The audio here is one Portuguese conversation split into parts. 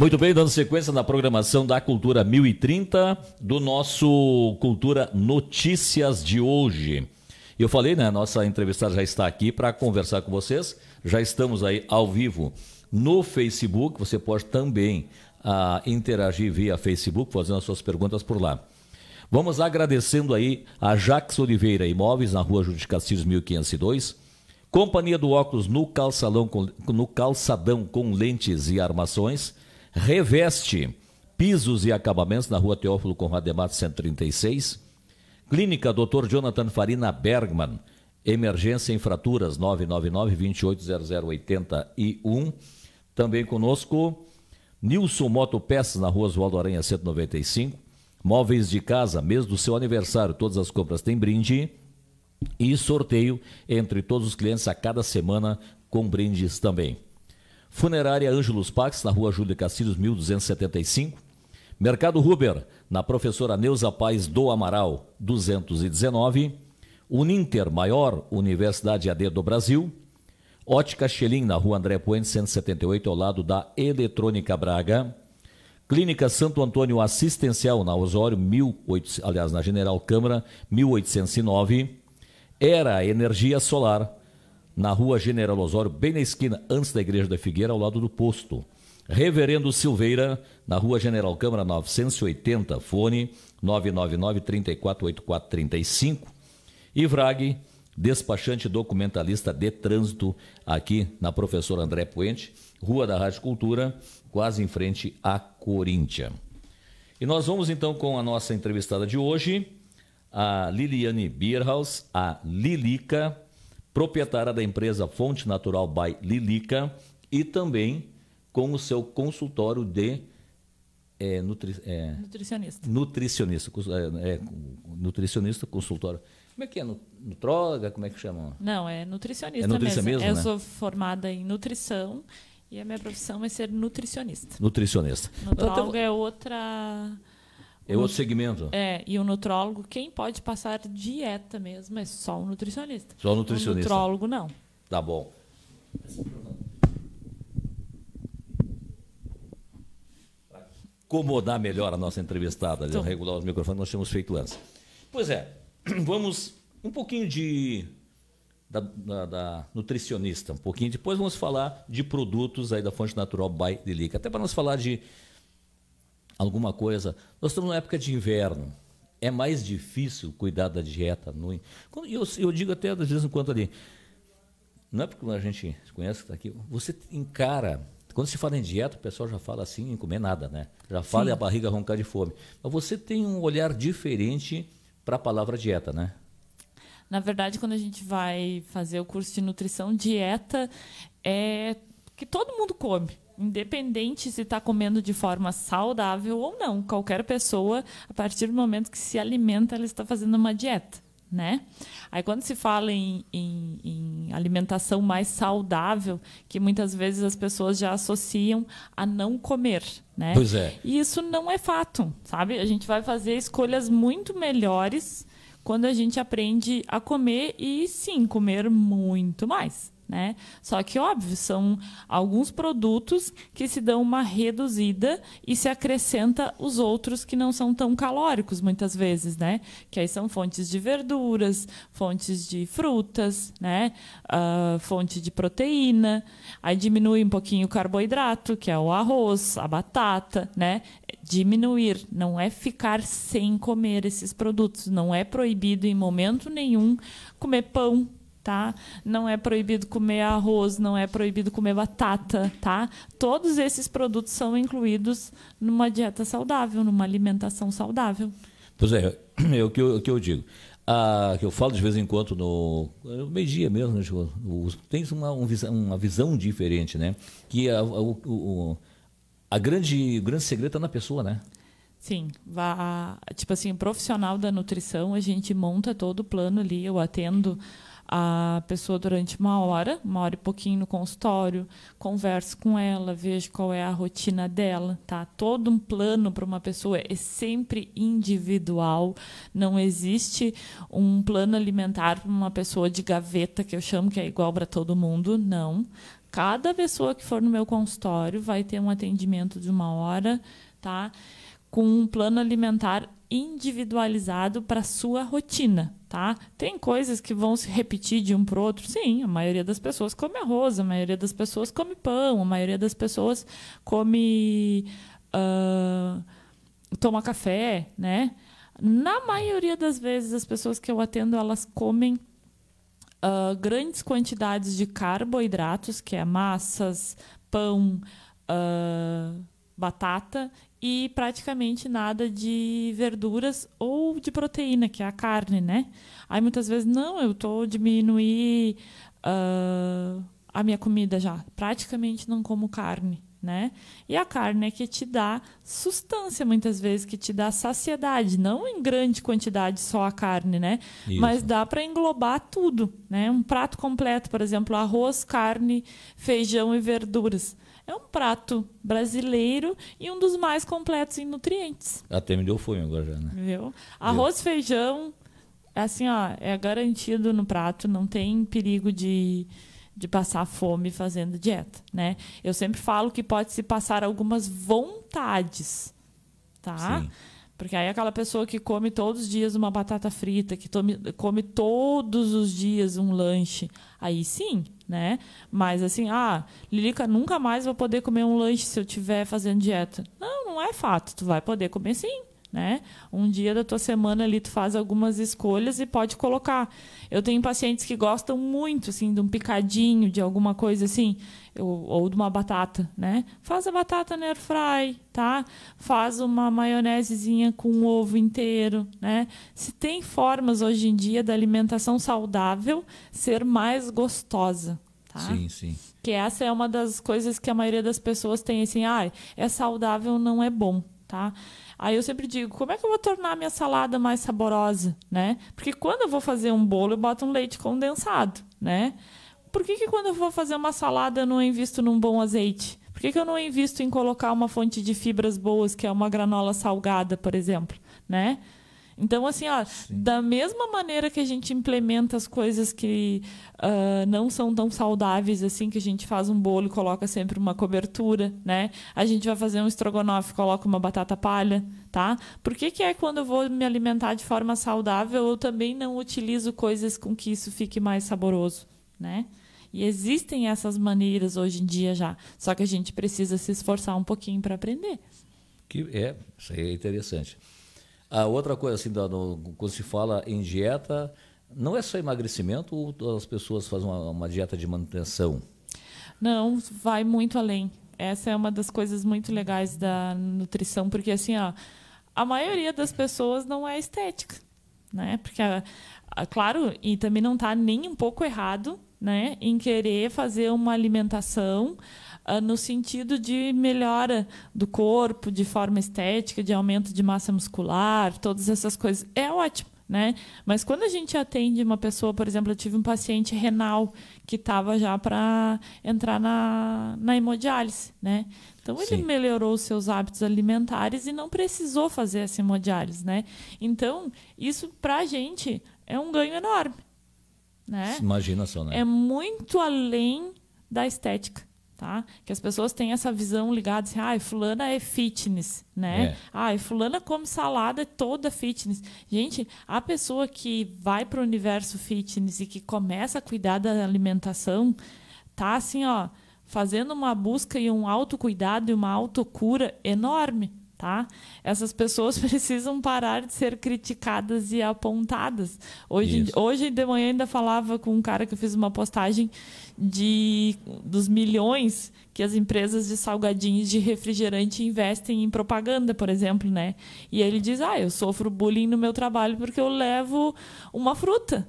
Muito bem, dando sequência na programação da Cultura 1030 do nosso Cultura Notícias de hoje. Eu falei, né? Nossa entrevistada já está aqui para conversar com vocês. Já estamos aí ao vivo no Facebook. Você pode também ah, interagir via Facebook, fazendo as suas perguntas por lá. Vamos agradecendo aí a Jax Oliveira Imóveis, na rua Júlio de Castilhos, 1502. Companhia do Óculos no, calçalão com, no calçadão com lentes e armações. Reveste pisos e acabamentos na rua Teófilo Conrado de Matos 136. Clínica Dr. Jonathan Farina Bergman, emergência em fraturas 999-280081. Também conosco Nilson Motopeças na rua Oswaldo Aranha 195. Móveis de casa, mês do seu aniversário, todas as compras têm brinde e sorteio entre todos os clientes a cada semana com brindes também. Funerária Ângelos Pax, na rua Júlia Castilhos, 1275. Mercado Ruber, na Professora Neuza Paz do Amaral, 219. Uninter Maior, Universidade AD do Brasil. Ótica Xelim, na rua André Puente, 178, ao lado da Eletrônica Braga. Clínica Santo Antônio Assistencial, na Osório, 1800, aliás, na General Câmara, 1809. Era Energia Solar, na rua General Osório, bem na esquina, antes da Igreja da Figueira, ao lado do posto. Reverendo Silveira, na rua General Câmara 980, fone 999-348435. E Vrag, despachante documentalista de trânsito, aqui na Professora André Puente, Rua da Rádio Cultura, quase em frente à Coríntia. E nós vamos então com a nossa entrevistada de hoje, a Liliane Bierhaus, a Lilica proprietária da empresa Fonte Natural by Lilica e também com o seu consultório de é, nutri, é, nutricionista. Nutricionista, é, é, nutricionista, consultório. Como é que é? Nutróloga? Como é que chama? Não, é nutricionista, é nutricionista mesmo. mesmo Eu né? sou formada em nutrição e a minha profissão é ser nutricionista. Nutricionista. Nutróloga então, é outra é outro segmento. É, e o nutrólogo, quem pode passar dieta mesmo é só o nutricionista. Só o nutricionista. O nutrólogo não. Tá bom. Para Acomodar melhor a nossa entrevistada, então, regular os microfones, nós tínhamos feito antes. Pois é, vamos um pouquinho de da, da, da, nutricionista, um pouquinho. Depois vamos falar de produtos aí da fonte natural by Delica. Até para nós falar de alguma coisa. Nós estamos na época de inverno. É mais difícil cuidar da dieta. No... Eu, eu digo até de vez em quando ali, não é porque a gente conhece que está aqui, você encara. Quando se fala em dieta, o pessoal já fala assim em comer nada, né? Já fala Sim. a barriga roncar de fome. Mas você tem um olhar diferente para a palavra dieta, né? Na verdade, quando a gente vai fazer o curso de nutrição, dieta é que todo mundo come. Independente se está comendo de forma saudável ou não, qualquer pessoa, a partir do momento que se alimenta, ela está fazendo uma dieta. Né? Aí quando se fala em, em, em, alimentação mais saudável, que muitas vezes as pessoas já associam a não comer, né? Pois é. E isso não é fato, sabe? A gente vai fazer escolhas muito melhores quando a gente aprende a comer e sim comer muito mais. Né? Só que, óbvio, são alguns produtos que se dão uma reduzida e se acrescenta os outros que não são tão calóricos, muitas vezes, né? Que aí são fontes de verduras, fontes de frutas, né? Uh, fonte de proteína. Aí diminui um pouquinho o carboidrato, que é o arroz, a batata, né? Diminuir, não é ficar sem comer esses produtos. Não é proibido em momento nenhum comer pão, tá? Não é proibido comer arroz, não é proibido comer batata, tá? Todos esses produtos são incluídos numa dieta saudável, numa alimentação saudável. Pois é, é o que eu, que eu digo. Ah, que eu falo de vez em quando no, no é meio-dia mesmo, né, tem uma, um visão, uma visão diferente, né? Que a, o, o, a grande, o grande segredo está na pessoa, né? Sim, vá, tipo assim, profissional da nutrição, a gente monta todo o plano ali, eu atendo a pessoa durante uma hora, uma hora e pouquinho no consultório, converso com ela, vejo qual é a rotina dela, tá? Todo um plano para uma pessoa é sempre individual, não existe um plano alimentar para uma pessoa de gaveta que eu chamo que é igual para todo mundo, não. Cada pessoa que for no meu consultório vai ter um atendimento de uma hora, tá? com um plano alimentar individualizado para sua rotina, tá? Tem coisas que vão se repetir de um para outro. Sim, a maioria das pessoas come arroz, a maioria das pessoas come pão, a maioria das pessoas come uh, toma café, né? Na maioria das vezes as pessoas que eu atendo elas comem uh, grandes quantidades de carboidratos, que é massas, pão, uh, batata e praticamente nada de verduras ou de proteína, que é a carne, né? Aí muitas vezes, não, eu estou diminuir uh, a minha comida já. Praticamente não como carne, né? E a carne é que te dá sustância, muitas vezes, que te dá saciedade. Não em grande quantidade só a carne, né? Isso. Mas dá para englobar tudo, né? Um prato completo, por exemplo, arroz, carne, feijão e verduras é um prato brasileiro e um dos mais completos em nutrientes. Até me deu fome agora já, né? Viu? Arroz, Viu? feijão, assim, ó, é garantido no prato, não tem perigo de, de passar fome fazendo dieta, né? Eu sempre falo que pode se passar algumas vontades, tá? Sim. Porque aí aquela pessoa que come todos os dias uma batata frita, que tome, come todos os dias um lanche, aí sim, né? Mas assim, ah, Lilica, nunca mais vou poder comer um lanche se eu estiver fazendo dieta. Não, não é fato. Tu vai poder comer sim. Né? Um dia da tua semana ali tu faz algumas escolhas e pode colocar. Eu tenho pacientes que gostam muito assim de um picadinho, de alguma coisa assim, eu, ou de uma batata, né? Faz a batata no air fry, tá? Faz uma maionesezinha com um ovo inteiro, né? Se tem formas hoje em dia da alimentação saudável ser mais gostosa, tá? Sim, sim. Que essa é uma das coisas que a maioria das pessoas tem assim, ah, é saudável, não é bom, tá? Aí eu sempre digo, como é que eu vou tornar a minha salada mais saborosa, né? Porque quando eu vou fazer um bolo, eu boto um leite condensado, né? Por que, que quando eu vou fazer uma salada eu não invisto num bom azeite? Por que, que eu não invisto em colocar uma fonte de fibras boas, que é uma granola salgada, por exemplo, né? Então, assim, ó, da mesma maneira que a gente implementa as coisas que uh, não são tão saudáveis, assim, que a gente faz um bolo e coloca sempre uma cobertura, né? A gente vai fazer um estrogonofe, coloca uma batata palha, tá? Por que, que é quando eu vou me alimentar de forma saudável, eu também não utilizo coisas com que isso fique mais saboroso, né? E existem essas maneiras hoje em dia já. Só que a gente precisa se esforçar um pouquinho para aprender. Que é, isso aí é interessante. A ah, outra coisa, assim, do, quando se fala em dieta, não é só emagrecimento ou as pessoas fazem uma, uma dieta de manutenção? Não, vai muito além. Essa é uma das coisas muito legais da nutrição, porque assim, ó, a maioria das pessoas não é estética, né? Porque, a, ah, a, ah, claro, e também não está nem um pouco errado, né, em querer fazer uma alimentação ah, no sentido de melhora do corpo, de forma estética, de aumento de massa muscular, todas essas coisas. É ótimo. Né? Mas quando a gente atende uma pessoa, por exemplo, eu tive um paciente renal que estava já para entrar na, na hemodiálise, né? Então Sim. ele melhorou os seus hábitos alimentares e não precisou fazer essa hemodiálise, né? Então isso para a gente é um ganho enorme, né? Imagina só, né? É muito além da estética. Tá? Que as pessoas têm essa visão ligada assim, ah, fulana é fitness, né? É. Ah, fulana come salada toda fitness. Gente, a pessoa que vai para o universo fitness e que começa a cuidar da alimentação, tá assim, ó, fazendo uma busca e um autocuidado e uma autocura enorme tá? Essas pessoas precisam parar de ser criticadas e apontadas. Hoje, hoje de manhã ainda falava com um cara que eu fiz uma postagem de dos milhões que as empresas de salgadinhos de refrigerante investem em propaganda, por exemplo, né? E ele diz: "Ah, eu sofro bullying no meu trabalho porque eu levo uma fruta",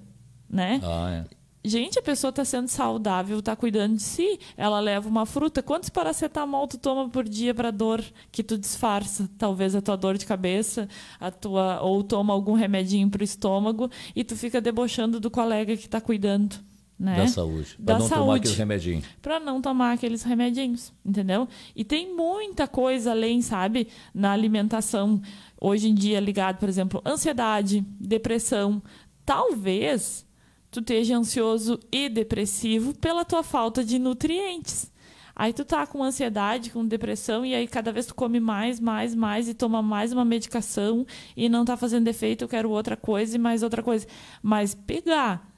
né? Ah, é. Gente, a pessoa está sendo saudável, está cuidando de si. Ela leva uma fruta. Quantos paracetamol tu toma por dia para dor que tu disfarça? Talvez a tua dor de cabeça, a tua ou toma algum remedinho para o estômago e tu fica debochando do colega que está cuidando. Né? Da saúde. Para não saúde, tomar aqueles remedinhos. Para não tomar aqueles remedinhos, entendeu? E tem muita coisa além, sabe, na alimentação hoje em dia ligado, por exemplo, ansiedade, depressão. Talvez tu esteja ansioso e depressivo pela tua falta de nutrientes. Aí tu tá com ansiedade, com depressão, e aí cada vez tu come mais, mais, mais, e toma mais uma medicação, e não tá fazendo efeito, eu quero outra coisa e mais outra coisa. Mas pegar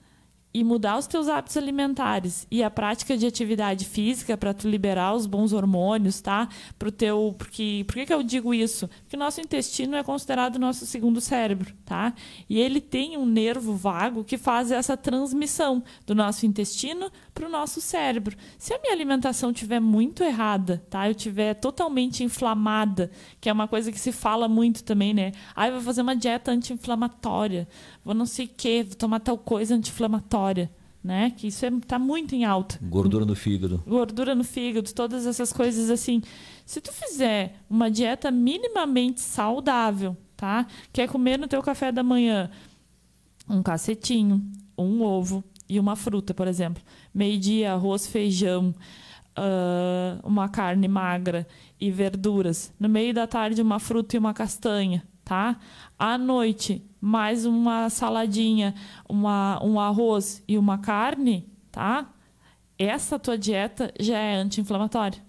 e mudar os teus hábitos alimentares e a prática de atividade física para tu liberar os bons hormônios, tá? Pro teu, porque por que, que eu digo isso? Porque nosso intestino é considerado nosso segundo cérebro, tá? E ele tem um nervo vago que faz essa transmissão do nosso intestino para o nosso cérebro. Se a minha alimentação tiver muito errada, tá? Eu tiver totalmente inflamada, que é uma coisa que se fala muito também, né? Ah, vou fazer uma dieta anti-inflamatória, vou não sei o quê, vou tomar tal coisa anti-inflamatória. Né? Que isso está é, tá muito em alta. Gordura no fígado. Gordura no fígado, todas essas coisas assim. Se tu fizer uma dieta minimamente saudável, tá? Quer comer no teu café da manhã um cacetinho, um ovo, e uma fruta, por exemplo. Meio-dia, arroz, feijão, uh, uma carne magra e verduras. No meio da tarde, uma fruta e uma castanha, tá? À noite, mais uma saladinha, uma, um arroz e uma carne, tá? Essa tua dieta já é anti-inflamatória.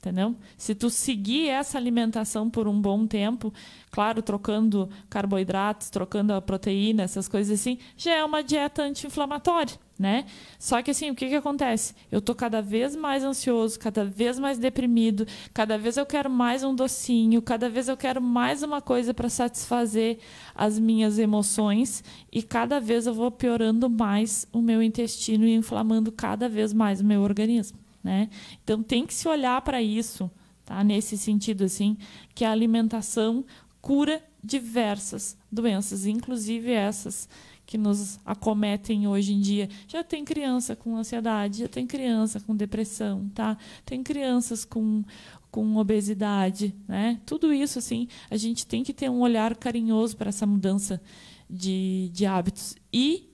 Entendeu? Se tu seguir essa alimentação por um bom tempo, claro, trocando carboidratos, trocando a proteína, essas coisas assim, já é uma dieta anti-inflamatória, né? Só que assim, o que que acontece? Eu tô cada vez mais ansioso, cada vez mais deprimido, cada vez eu quero mais um docinho, cada vez eu quero mais uma coisa para satisfazer as minhas emoções e cada vez eu vou piorando mais o meu intestino e inflamando cada vez mais o meu organismo né? Então tem que se olhar para isso, tá? Nesse sentido assim, que a alimentação cura diversas doenças, inclusive essas que nos acometem hoje em dia. Já tem criança com ansiedade, já tem criança com depressão, tá? Tem crianças com com obesidade, né? Tudo isso assim, a gente tem que ter um olhar carinhoso para essa mudança de, de hábitos e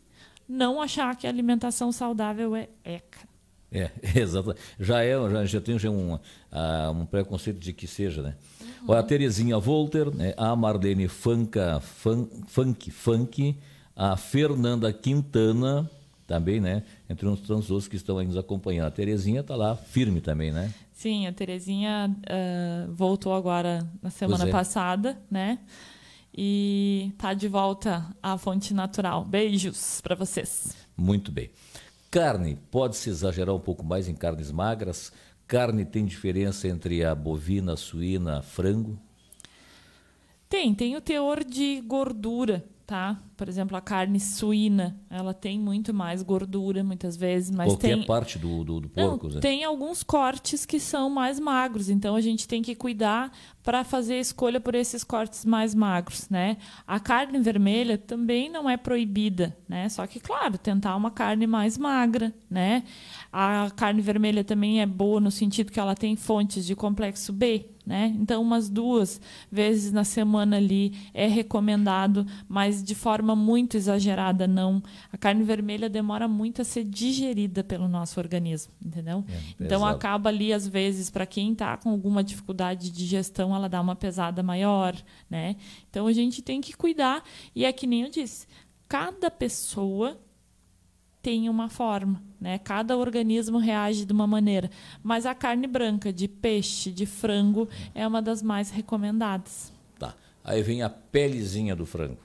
não achar que a alimentação saudável é ECA. É, exato. Já é, já, já tem já é um, uh, um preconceito de que seja, né? Uhum. Olha, a Terezinha Volter, né? a Marlene Funk, Fan, Funk, Funk, a Fernanda Quintana, também, né? Entre uns outros que estão aí nos acompanhando. A Terezinha está lá firme também, né? Sim, a Terezinha uh, voltou agora na semana é. passada, né? E tá de volta à fonte natural. Beijos para vocês. Muito bem. Carne, pode-se exagerar um pouco mais em carnes magras? Carne tem diferença entre a bovina, a suína, a frango? Tem, tem o teor de gordura tá? Por exemplo, a carne suína, ela tem muito mais gordura, muitas vezes, mas Qualquer tem... parte do, do, do porco, Não, né? Tem alguns cortes que são mais magros, então a gente tem que cuidar para fazer a escolha por esses cortes mais magros, né? A carne vermelha também não é proibida, né? Só que, claro, tentar uma carne mais magra, né? A carne vermelha também é boa no sentido que ela tem fontes de complexo B, né? Então, umas duas vezes na semana ali é recomendado, mas de forma muito exagerada não. A carne vermelha demora muito a ser digerida pelo nosso organismo, entendeu? É, então acaba ali às vezes para quem está com alguma dificuldade de digestão, ela dá uma pesada maior, né? Então a gente tem que cuidar e é que nem eu disse, cada pessoa tem uma forma né? Cada organismo reage de uma maneira. Mas a carne branca, de peixe, de frango, é uma das mais recomendadas. Tá. Aí vem a pelezinha do frango.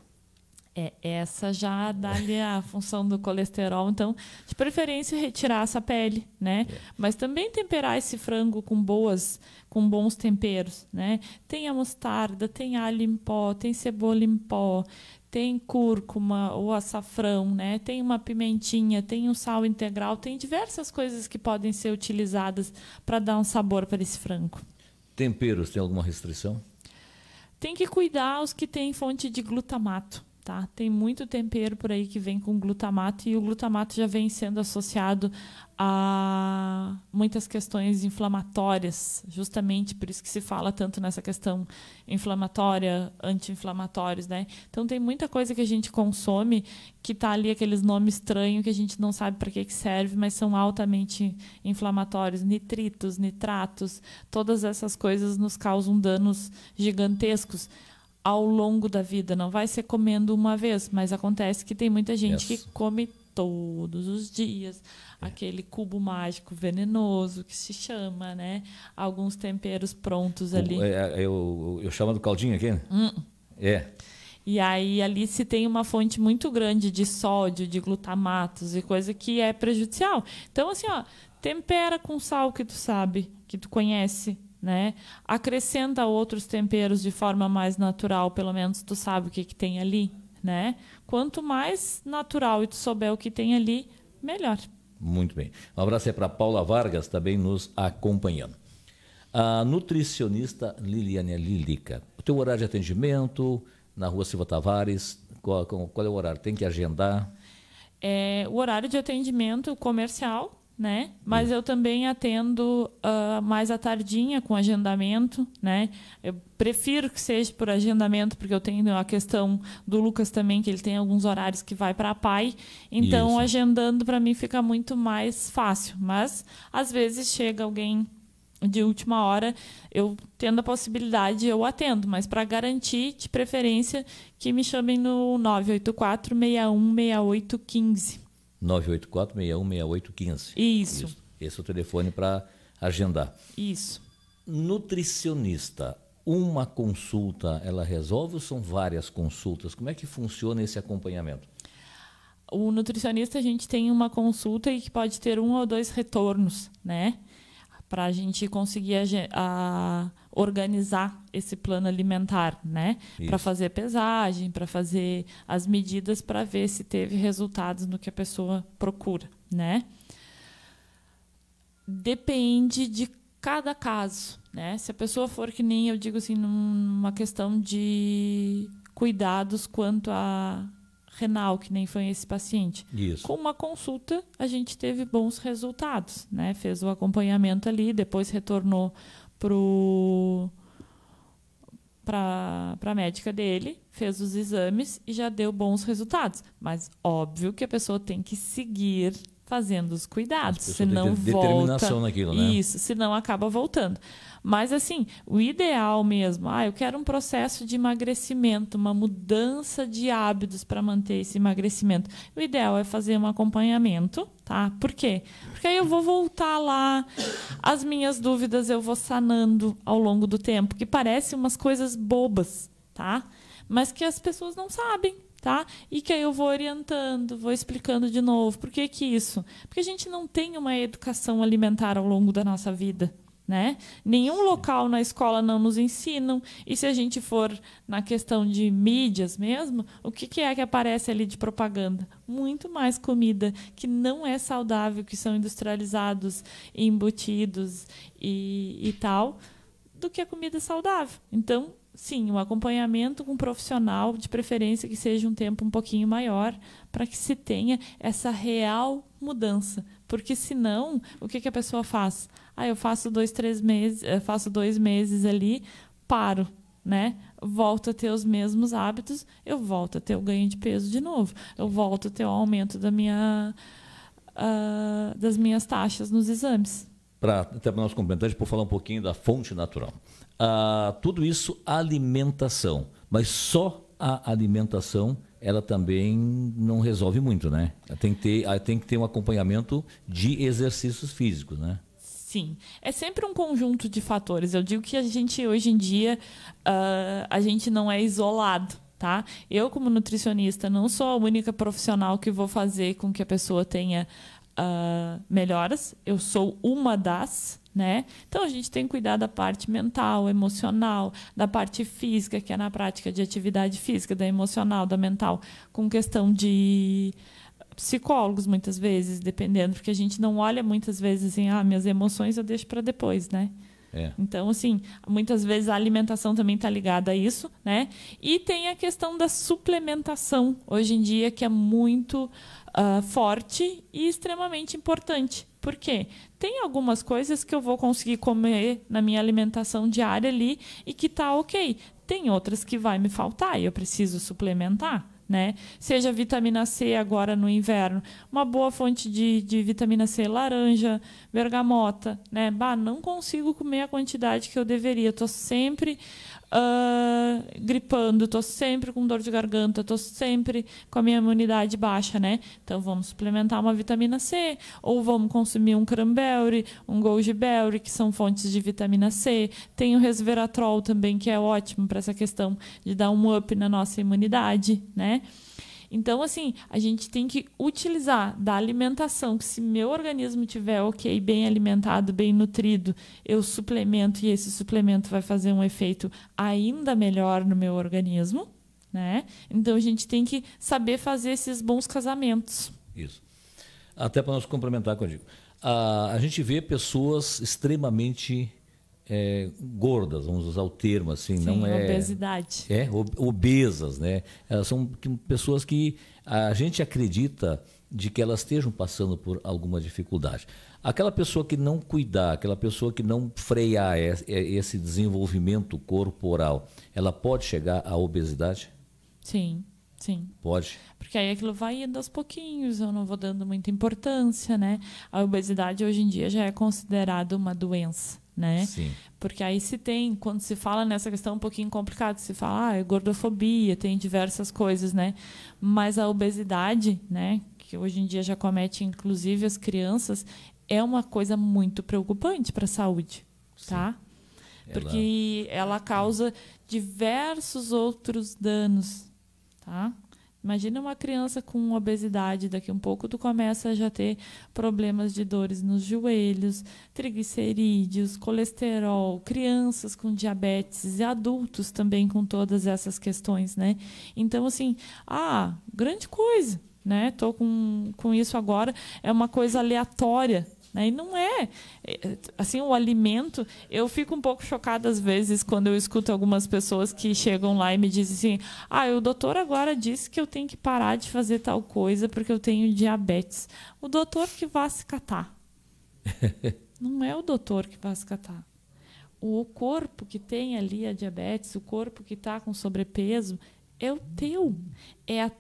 É, essa já dá ali a função do colesterol. Então, de preferência, retirar essa pele, né? É. Mas também temperar esse frango com boas, com bons temperos, né? Tem a mostarda, tem alho em pó, tem cebola em pó, tem cúrcuma ou açafrão, né? Tem uma pimentinha, tem um sal integral, tem diversas coisas que podem ser utilizadas para dar um sabor para esse frango. Temperos, tem alguma restrição? Tem que cuidar os que têm fonte de glutamato tá? Tem muito tempero por aí que vem com glutamato e o glutamato já vem sendo associado a muitas questões inflamatórias, justamente por isso que se fala tanto nessa questão inflamatória, anti-inflamatórios, né? Então tem muita coisa que a gente consome que tá ali aqueles nomes estranhos que a gente não sabe para que que serve, mas são altamente inflamatórios, nitritos, nitratos, todas essas coisas nos causam danos gigantescos ao longo da vida. Não vai ser comendo uma vez, mas acontece que tem muita gente que come todos os dias é. aquele cubo mágico venenoso que se chama, né? Alguns temperos prontos ali. É, é, eu, eu chamo do caldinho aqui, né? Hum. É. E aí ali se tem uma fonte muito grande de sódio, de glutamatos e coisa que é prejudicial. Então assim, ó, tempera com sal que tu sabe, que tu conhece, né? Acrescenta outros temperos de forma mais natural, pelo menos tu sabe o que, que tem ali. Né? Quanto mais natural e tu souber o que tem ali, melhor. Muito bem. Um abraço é para Paula Vargas, também nos acompanhando. A nutricionista Liliane Lilica, o teu horário de atendimento na rua Silva Tavares, qual, qual é o horário? Tem que agendar? É, o horário de atendimento comercial, né? Mas eu também atendo uh, mais à tardinha com agendamento, né? Eu prefiro que seja por agendamento, porque eu tenho a questão do Lucas também, que ele tem alguns horários que vai para a pai. Então, Isso. agendando para mim fica muito mais fácil. Mas, às vezes, chega alguém de última hora, eu tendo a possibilidade, eu atendo, mas para garantir, de preferência, que me chamem no 984 616815 984-616815. Isso. Isso. Esse é o telefone para agendar. Isso. Nutricionista, uma consulta ela resolve ou são várias consultas? Como é que funciona esse acompanhamento? O nutricionista a gente tem uma consulta e que pode ter um ou dois retornos, né? Para a gente conseguir a, a, organizar esse plano alimentar, né? Para fazer pesagem, para fazer as medidas para ver se teve resultados no que a pessoa procura, né? Depende de cada caso, né? Se a pessoa for que nem eu digo assim numa questão de cuidados quanto a renal, que nem foi esse paciente. Isso. Com uma consulta, a gente teve bons resultados, né? Fez o acompanhamento ali, depois retornou pro para a médica dele, fez os exames e já deu bons resultados. Mas óbvio que a pessoa tem que seguir fazendo os cuidados, se não determinação volta. Naquilo, né? Isso, não acaba voltando. Mas assim, o ideal mesmo, ah, eu quero um processo de emagrecimento, uma mudança de hábitos para manter esse emagrecimento. O ideal é fazer um acompanhamento, tá? Por quê? Porque aí eu vou voltar lá, as minhas dúvidas eu vou sanando ao longo do tempo, que parecem umas coisas bobas, tá? Mas que as pessoas não sabem tá? E que aí eu vou orientando, vou explicando de novo. Por que que isso? Porque a gente não tem uma educação alimentar ao longo da nossa vida. Né? Nenhum local na escola não nos ensinam. E se a gente for na questão de mídias mesmo, o que, que é que aparece ali de propaganda? Muito mais comida que não é saudável, que são industrializados, embutidos e, e tal do que a comida saudável. Então, sim, um acompanhamento com um profissional, de preferência que seja um tempo um pouquinho maior, para que se tenha essa real mudança. Porque senão, o que, que a pessoa faz? Ah, eu faço dois, três meses, eh, faço dois meses ali, paro, né? Volto a ter os mesmos hábitos, eu volto a ter o ganho de peso de novo. Eu volto a ter o aumento da minha, uh, das minhas taxas nos exames para terminar os nós por falar um pouquinho da fonte natural. Ah, tudo isso alimentação, mas só a alimentação ela também não resolve muito, né? Tem que ter, tem que ter um acompanhamento de exercícios físicos, né? Sim, é sempre um conjunto de fatores. Eu digo que a gente hoje em dia uh, a gente não é isolado tá? Eu, como nutricionista, não sou a única profissional que vou fazer com que a pessoa tenha uh, melhoras. Eu sou uma das, né? Então a gente tem que cuidar da parte mental, emocional, da parte física, que é na prática de atividade física, da emocional, da mental, com questão de psicólogos muitas vezes, dependendo, porque a gente não olha muitas vezes em assim, ah, minhas emoções eu deixo para depois, né? É. Então, assim, muitas vezes a alimentação também está ligada a isso, né? E tem a questão da suplementação, hoje em dia, que é muito uh, forte e extremamente importante. Por quê? Tem algumas coisas que eu vou conseguir comer na minha alimentação diária ali e que tá ok. Tem outras que vai me faltar e eu preciso suplementar né? Seja vitamina C agora no inverno, uma boa fonte de, de vitamina C, laranja, bergamota, né? Bah, não consigo comer a quantidade que eu deveria. Estou sempre uh, gripando, tô sempre com dor de garganta, tô sempre com a minha imunidade baixa, né? Então vamos suplementar uma vitamina C, ou vamos consumir um cranberry, um goji berry, que são fontes de vitamina C. Tem o resveratrol também, que é ótimo para essa questão de dar um up na nossa imunidade, né? Então, assim, a gente tem que utilizar da alimentação, que se meu organismo tiver ok, bem alimentado, bem nutrido, eu suplemento e esse suplemento vai fazer um efeito ainda melhor no meu organismo. Né? Então a gente tem que saber fazer esses bons casamentos. Isso. Até para nós complementar, Código. A, ah, a gente vê pessoas extremamente é, gordas, vamos usar o termo assim, Sim, não é obesidade. É obesas, né? Elas são pessoas que a gente acredita de que elas estejam passando por alguma dificuldade. Aquela pessoa que não cuidar, aquela pessoa que não frear é, é, esse desenvolvimento corporal, ela pode chegar à obesidade? Sim. Sim. Pode. Porque aí aquilo vai indo aos pouquinhos, eu não vou dando muita importância, né? A obesidade hoje em dia já é considerada uma doença né? Sim. Porque aí se tem, quando se fala nessa questão é um pouquinho complicado se fala, ah, é gordofobia, tem diversas coisas, né? Mas a obesidade, né, que hoje em dia já comete inclusive as crianças, é uma coisa muito preocupante para a saúde, Sim. tá? Porque ela... ela causa diversos outros danos, tá? Imagina uma criança com obesidade, daqui um pouco tu começa a já ter problemas de dores nos joelhos, triglicerídeos, colesterol, crianças com diabetes e adultos também com todas essas questões, né? Então, assim, ah, grande coisa, né? Tô com, com isso agora, é uma coisa aleatória, né? E não é. é. Assim, o alimento. Eu fico um pouco chocada, às vezes, quando eu escuto algumas pessoas que chegam lá e me dizem assim: ah, o doutor agora disse que eu tenho que parar de fazer tal coisa porque eu tenho diabetes. O doutor que vai se catar. não é o doutor que vai se catar. O corpo que tem ali a diabetes, o corpo que está com sobrepeso, é o teu. É a,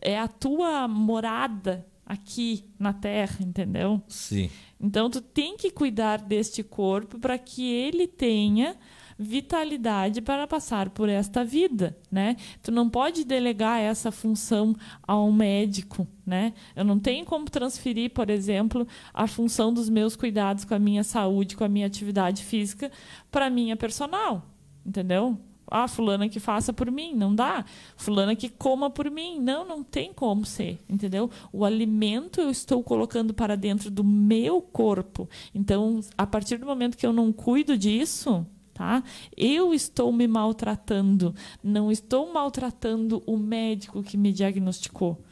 é a tua morada aqui na Terra, entendeu? Sim. Então tu tem que cuidar deste corpo para que ele tenha vitalidade para passar por esta vida, né? Tu não pode delegar essa função a um médico, né? Eu não tenho como transferir, por exemplo, a função dos meus cuidados com a minha saúde, com a minha atividade física para minha personal, entendeu? ah, fulana que faça por mim, não dá. Fulana que coma por mim, não, não tem como ser, entendeu? O alimento eu estou colocando para dentro do meu corpo. Então, a partir do momento que eu não cuido disso, tá? Eu estou me maltratando, não estou maltratando o médico que me diagnosticou,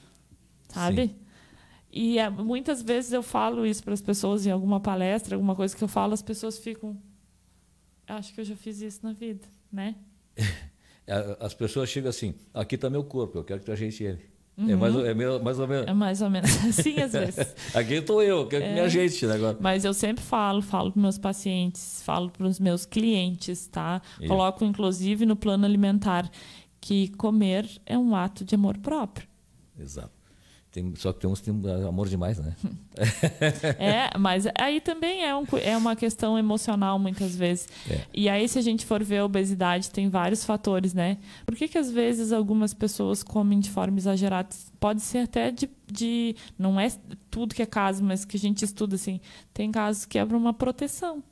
sabe? Sim. E é, muitas vezes eu falo isso para as pessoas em alguma palestra, alguma coisa que eu falo, as pessoas ficam, acho que eu já fiz isso na vida, né? as pessoas chegam assim, aqui está meu corpo, eu quero que tu ajeite ele. É uhum. É, mais, é meio, mais ou menos. É mais ou menos assim, às vezes. aqui estou eu, quero é, que me é. ajeite né, agora. Mas eu sempre falo, falo para meus pacientes, falo para os meus clientes, tá? Isso. Coloco, inclusive, no plano alimentar que comer é um ato de amor próprio. Exato. Tem, só que tem uns que tem ah, amor demais, né? é, mas aí também é, um, é uma questão emocional muitas vezes. É. E aí, se a gente for ver a obesidade, tem vários fatores, né? Por que, que às vezes algumas pessoas comem de forma exagerada? Pode ser até de, de. Não é tudo que é caso, mas que a gente estuda assim. Tem casos que é para uma proteção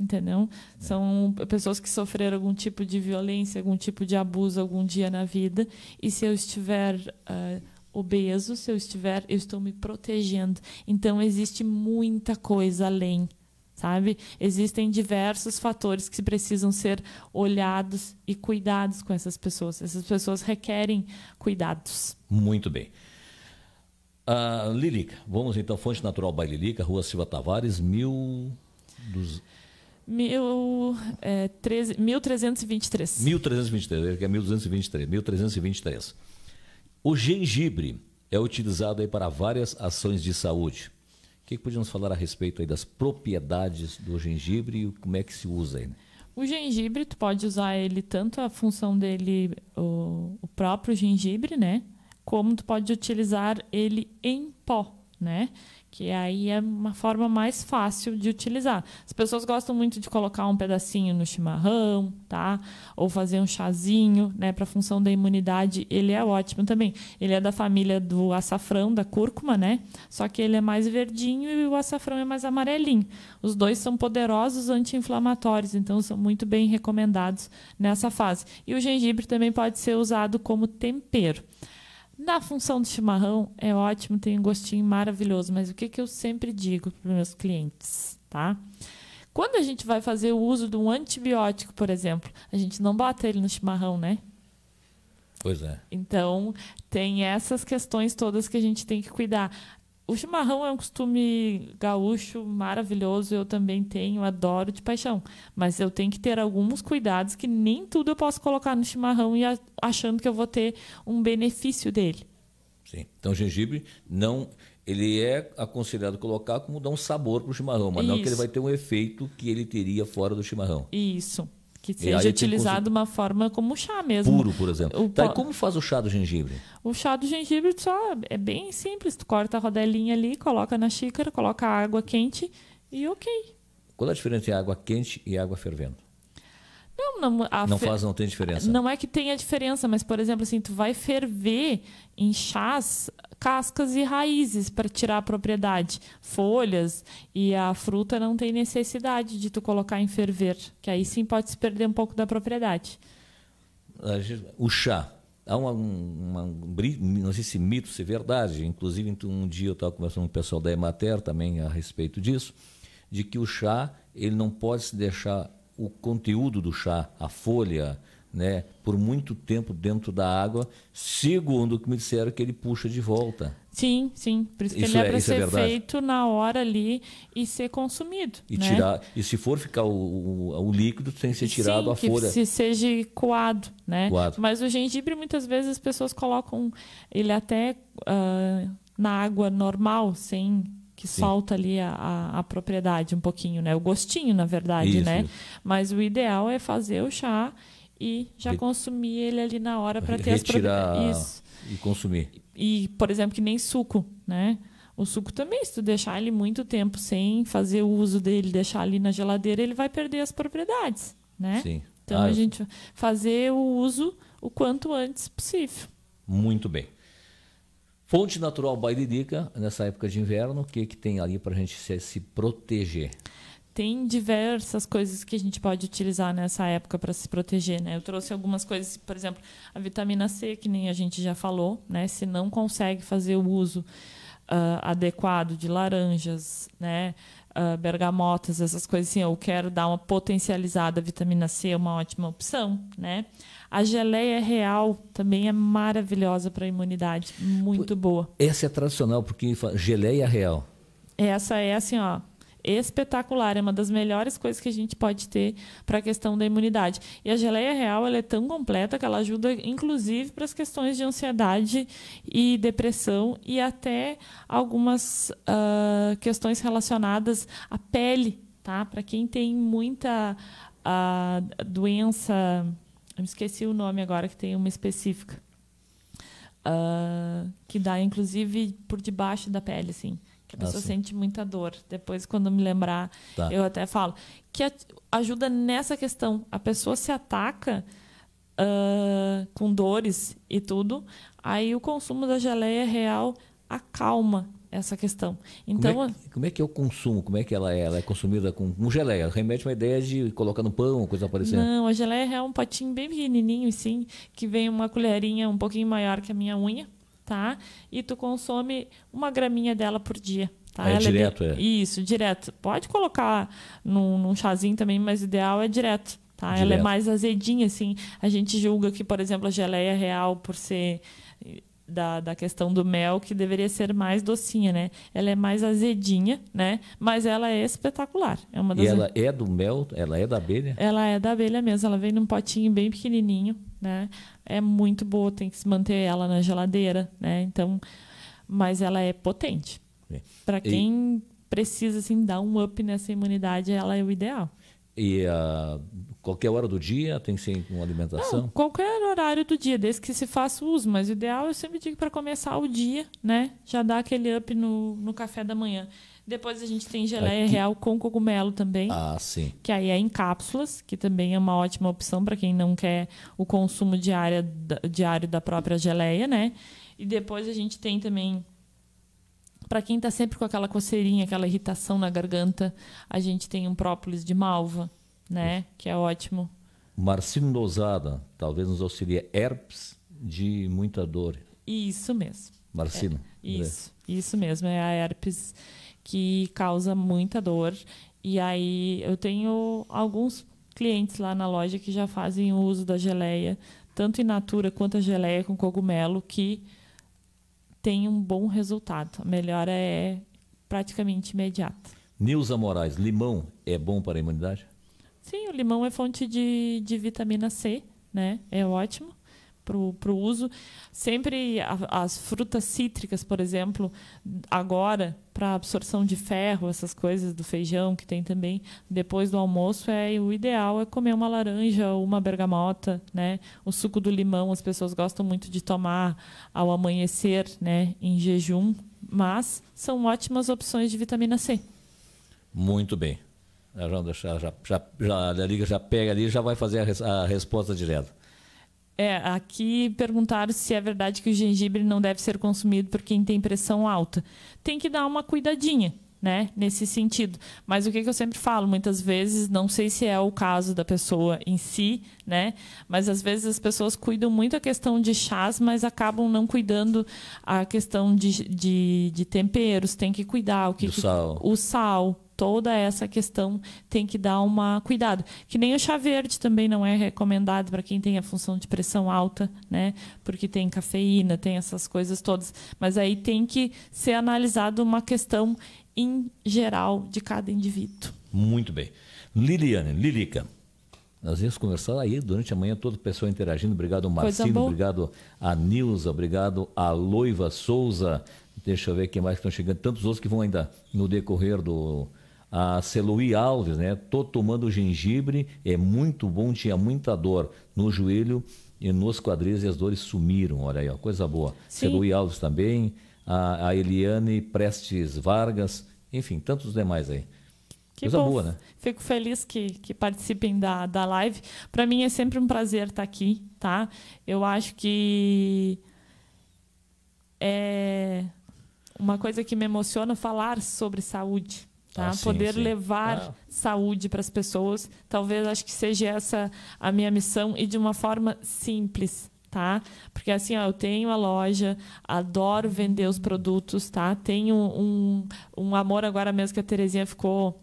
entendeu? É. São pessoas que sofreram algum tipo de violência, algum tipo de abuso algum dia na vida, e se eu estiver uh, obeso, se eu estiver, eu estou me protegendo. Então existe muita coisa além, sabe? Existem diversos fatores que precisam ser olhados e cuidados com essas pessoas. Essas pessoas requerem cuidados. Muito bem. Uh, Lilica, vamos então, Fonte Natural by Lilica, Rua Silva Tavares, mil... Dos... Mil, é, 13, 1323. 1323, é 1223, 1323. O gengibre é utilizado aí para várias ações de saúde. O que, que falar a respeito aí das propriedades do gengibre e como é que se usa aí? O gengibre, tu pode usar ele tanto a função dele, o, o próprio gengibre, né? Como tu pode utilizar ele em pó, né? que aí é uma forma mais fácil de utilizar. As pessoas gostam muito de colocar um pedacinho no chimarrão, tá? Ou fazer um chazinho, né? Para função da imunidade, ele é ótimo também. Ele é da família do açafrão, da cúrcuma, né? Só que ele é mais verdinho e o açafrão é mais amarelinho. Os dois são poderosos anti-inflamatórios, então são muito bem recomendados nessa fase. E o gengibre também pode ser usado como tempero. Na função do chimarrão é ótimo, tem um gostinho maravilhoso, mas o que, que eu sempre digo para meus clientes, tá? Quando a gente vai fazer o uso de um antibiótico, por exemplo, a gente não bota ele no chimarrão, né? Pois é. Então, tem essas questões todas que a gente tem que cuidar. O chimarrão é um costume gaúcho maravilhoso, eu também tenho, adoro de paixão. Mas eu tenho que ter alguns cuidados que nem tudo eu posso colocar no chimarrão e achando que eu vou ter um benefício dele. Sim. Então, gengibre não ele é aconselhado colocar como dar um sabor para o chimarrão, mas Isso. não que ele vai ter um efeito que ele teria fora do chimarrão. Isso. Que seja utilizado de uma forma como chá mesmo. Puro, por exemplo. O, tá, e como faz o chá do gengibre? O chá do gengibre só é bem simples. Tu corta a rodelinha ali, coloca na xícara, coloca água quente e ok. Qual é a diferença entre água quente e água fervendo? Não, não, não faz, não tem diferença. Não é que tenha diferença, mas, por exemplo, assim, tu vai ferver em chás cascas e raízes para tirar a propriedade, folhas e a fruta não tem necessidade de tu colocar em ferver, que aí sim pode se perder um pouco da propriedade. O chá, há uma, não sei se mito, se é verdade, inclusive um dia eu estava conversando com o pessoal da Emater também a respeito disso, de que o chá ele não pode se deixar o conteúdo do chá, a folha, né, por muito tempo dentro da água, segundo o que me disseram que ele puxa de volta. Sim, sim. Por isso que ele é, é para é ser é feito na hora ali e ser consumido. E né? tirar. E se for ficar o, o, o líquido, tem que ser tirado sim, a que folha. se seja coado, né? Coado. Mas o gengibre, muitas vezes, as pessoas colocam ele até uh, na água normal, sem que Sim. solta ali a, a, a, propriedade um pouquinho, né? O gostinho, na verdade, isso, né? Isso. Mas o ideal é fazer o chá e já consumir ele ali na hora para ter as propriedades. E consumir. E, por exemplo, que nem suco, né? O suco também, se tu deixar ele muito tempo sem fazer o uso dele, deixar ali na geladeira, ele vai perder as propriedades, né? Sim. Então ah, a gente fazer o uso o quanto antes possível. Muito bem. Fonte natural baile dica nessa época de inverno, o que, que tem ali para a gente se, se proteger? tem diversas coisas que a gente pode utilizar nessa época para se proteger, né? Eu trouxe algumas coisas, por exemplo, a vitamina C, que nem a gente já falou, né? Se não consegue fazer o uso uh, adequado de laranjas, né? Uh, bergamotas, essas coisas assim, eu quero dar uma potencializada, a vitamina C é uma ótima opção, né? A geleia real também é maravilhosa para a imunidade, muito boa. Essa é tradicional, porque geleia real. Essa é assim, ó, espetacular, é uma das melhores coisas que a gente pode ter para a questão da imunidade. E a geleia real ela é tão completa que ela ajuda, inclusive, para as questões de ansiedade e depressão e até algumas uh, questões relacionadas à pele, tá? Para quem tem muita uh, doença, eu esqueci o nome agora que tem uma específica. Uh, que dá inclusive por debaixo da pele, assim que a pessoa ah, sente muita dor. Depois, quando me lembrar, tá. eu até falo. Que ajuda nessa questão. A pessoa se ataca uh, com dores e tudo, aí o consumo da geleia real acalma essa questão. Então, como é, então, que, como é que é o consumo? Como é que ela é? Ela é consumida com, com geleia? Remete uma ideia de colocar no pão, coisa parecida? Não, a geleia é um potinho bem pequenininho, sim, que vem uma colherinha um pouquinho maior que a minha unha tá? E tu consome uma graminha dela por dia. Tá? É Ela direto, é, bem... é, Isso, direto. Pode colocar num, num chazinho também, mas o ideal é direto. Tá? Ela é mais azedinha, assim. A gente julga que, por exemplo, a geleia real, por ser da, da questão do mel, que deveria ser mais docinha, né? Ela é mais azedinha, né? Mas ela é espetacular. É uma das e ela é do mel? Ela é da abelha? Ela é da abelha mesmo. Ela vem num potinho bem pequenininho, né? é muito boa, tem que se manter ela na geladeira, né? Então, mas ela é potente. É. Para quem e... precisa assim dar um up nessa imunidade, ela é o ideal. E a ah, qualquer hora do dia tem que ser com alimentação? Não, qualquer horário do dia, desde que se faça uso. Mas o ideal eu sempre digo para começar o dia, né? Já dá aquele up no, no café da manhã. Depois a gente tem geleia Aqui. real com cogumelo também. Ah, sim. Que aí é em cápsulas, que também é uma ótima opção para quem não quer o consumo diário da, diário da própria geleia, né? E depois a gente tem também para quem está sempre com aquela coceirinha, aquela irritação na garganta, a gente tem um própolis de malva, né? Que é ótimo. Marcino Dousada, talvez nos auxilia. Herpes de muita dor. Isso mesmo. Marcino. É, isso, isso mesmo, é a herpes que causa muita dor. E aí eu tenho alguns clientes lá na loja que já fazem o uso da geleia, tanto in natura quanto a geleia com cogumelo, que tem um bom resultado. A melhora é praticamente imediata. Nilza Moraes, limão é bom para a imunidade? Sim, o limão é fonte de, de vitamina C, né? É ótimo para o uso. Sempre a, as frutas cítricas, por exemplo, agora, para absorção de ferro, essas coisas do feijão que tem também, depois do almoço, é o ideal é comer uma laranja ou uma bergamota, né? O suco do limão, as pessoas gostam muito de tomar ao amanhecer, né, em jejum, mas são ótimas opções de vitamina C. Muito bem. A Janda já, já, já, já, já pega ali e já vai fazer a, res, a resposta direta. É, aqui perguntaram se é verdade que o gengibre não deve ser consumido por quem tem pressão alta. Tem que dar uma cuidadinha, né, nesse sentido. Mas o que, eu sempre falo, muitas vezes, não sei se é o caso da pessoa em si, né, mas às vezes as pessoas cuidam muito a questão de chás, mas acabam não cuidando a questão de, de, de temperos. Tem que cuidar o que, sal. o sal, toda essa questão tem que dar uma cuidado. Que nem o chá verde também não é recomendado para quem tem a função de pressão alta, né? Porque tem cafeína, tem essas coisas todas. Mas aí tem que ser analisado uma questão em geral de cada indivíduo. Muito bem. Liliane, Lilica, nós íamos conversar aí durante a manhã, toda a pessoa interagindo. Obrigado, Marcinho. Obrigado a Nilza. Obrigado a Loiva Souza. Deixa eu ver quem mais estão chegando. Tantos outros que vão ainda no decorrer do, a Celui Alves, né? Tô tomando gengibre, é muito bom, tinha muita dor no joelho e nos quadris e as dores sumiram. Olha aí, ó, coisa boa. Celui Alves também, a, a, Eliane Prestes Vargas, enfim, tantos demais aí. Que coisa bom. boa, né? Fico feliz que, que participem da, da live. Para mim é sempre um prazer estar tá aqui, tá? Eu acho que é uma coisa que me emociona falar sobre saúde Tá? Ah, sim, Poder sim. levar ah. saúde para as pessoas. Talvez acho que seja essa a minha missão e de uma forma simples. Tá? Porque assim, ó, eu tenho a loja, adoro vender os produtos, tá? Tenho um, um amor agora mesmo que a Terezinha ficou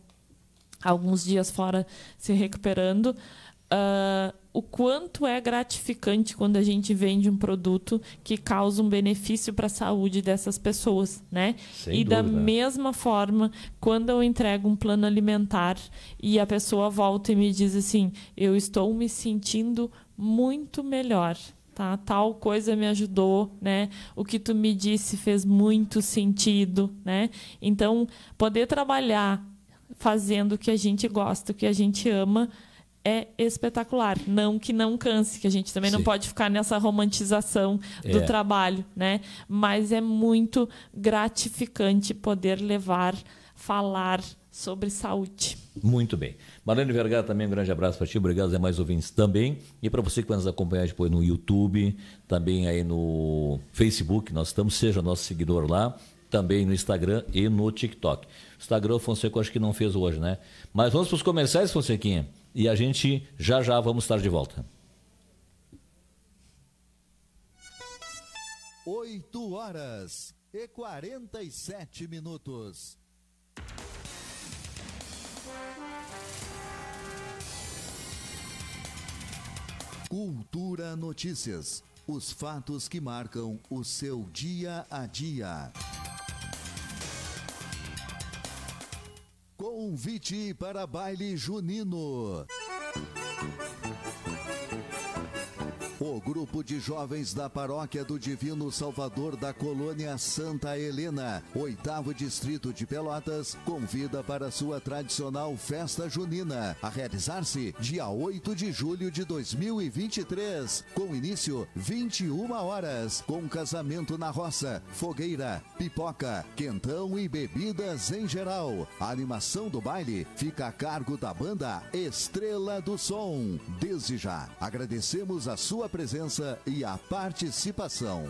alguns dias fora se recuperando. Uh, o quanto é gratificante quando a gente vende um produto que causa um benefício para a saúde dessas pessoas, né? Sem e dúvida. da mesma forma, quando eu entrego um plano alimentar e a pessoa volta e me diz assim: "Eu estou me sentindo muito melhor". Tá, tal coisa me ajudou, né? O que tu me disse fez muito sentido, né? Então, poder trabalhar fazendo o que a gente gosta, o que a gente ama, é espetacular. Não que não canse, que a gente também Sim. não pode ficar nessa romantização do é. trabalho, né? Mas é muito gratificante poder levar, falar sobre saúde. Muito bem. Marlene Vergara, também um grande abraço para ti. Obrigado, é mais ouvintes também. E para você que vai nos acompanhar depois no YouTube, também aí no Facebook, nós estamos, seja nosso seguidor lá, também no Instagram e no TikTok. Instagram, o Fonseca, acho que não fez hoje, né? Mas vamos para os comerciais, Fonsequinha e a gente já já vamos estar de volta. 8 horas e 47 minutos. Cultura Notícias. Os fatos que marcam o seu dia a dia. Convite para baile junino. grupo de jovens da paróquia do Divino Salvador da colônia Santa Helena, oitavo distrito de Pelotas, convida para sua tradicional festa junina, a realizar-se dia 8 de julho de 2023, com início 21 horas, com casamento na roça, fogueira, pipoca, quentão e bebidas em geral. A animação do baile fica a cargo da banda Estrela do Som. Desde já, agradecemos a sua presença presença e a participação.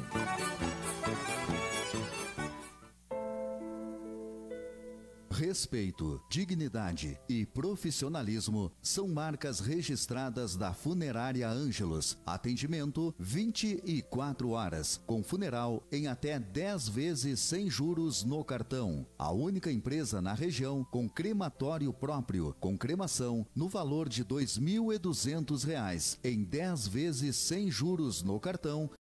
Respeito, dignidade e profissionalismo são marcas registradas da Funerária Ângelos. Atendimento 24 horas, com funeral em até 10 vezes sem juros no cartão. A única empresa na região com crematório próprio, com cremação no valor de R$ 2.200 em 10 vezes sem juros no cartão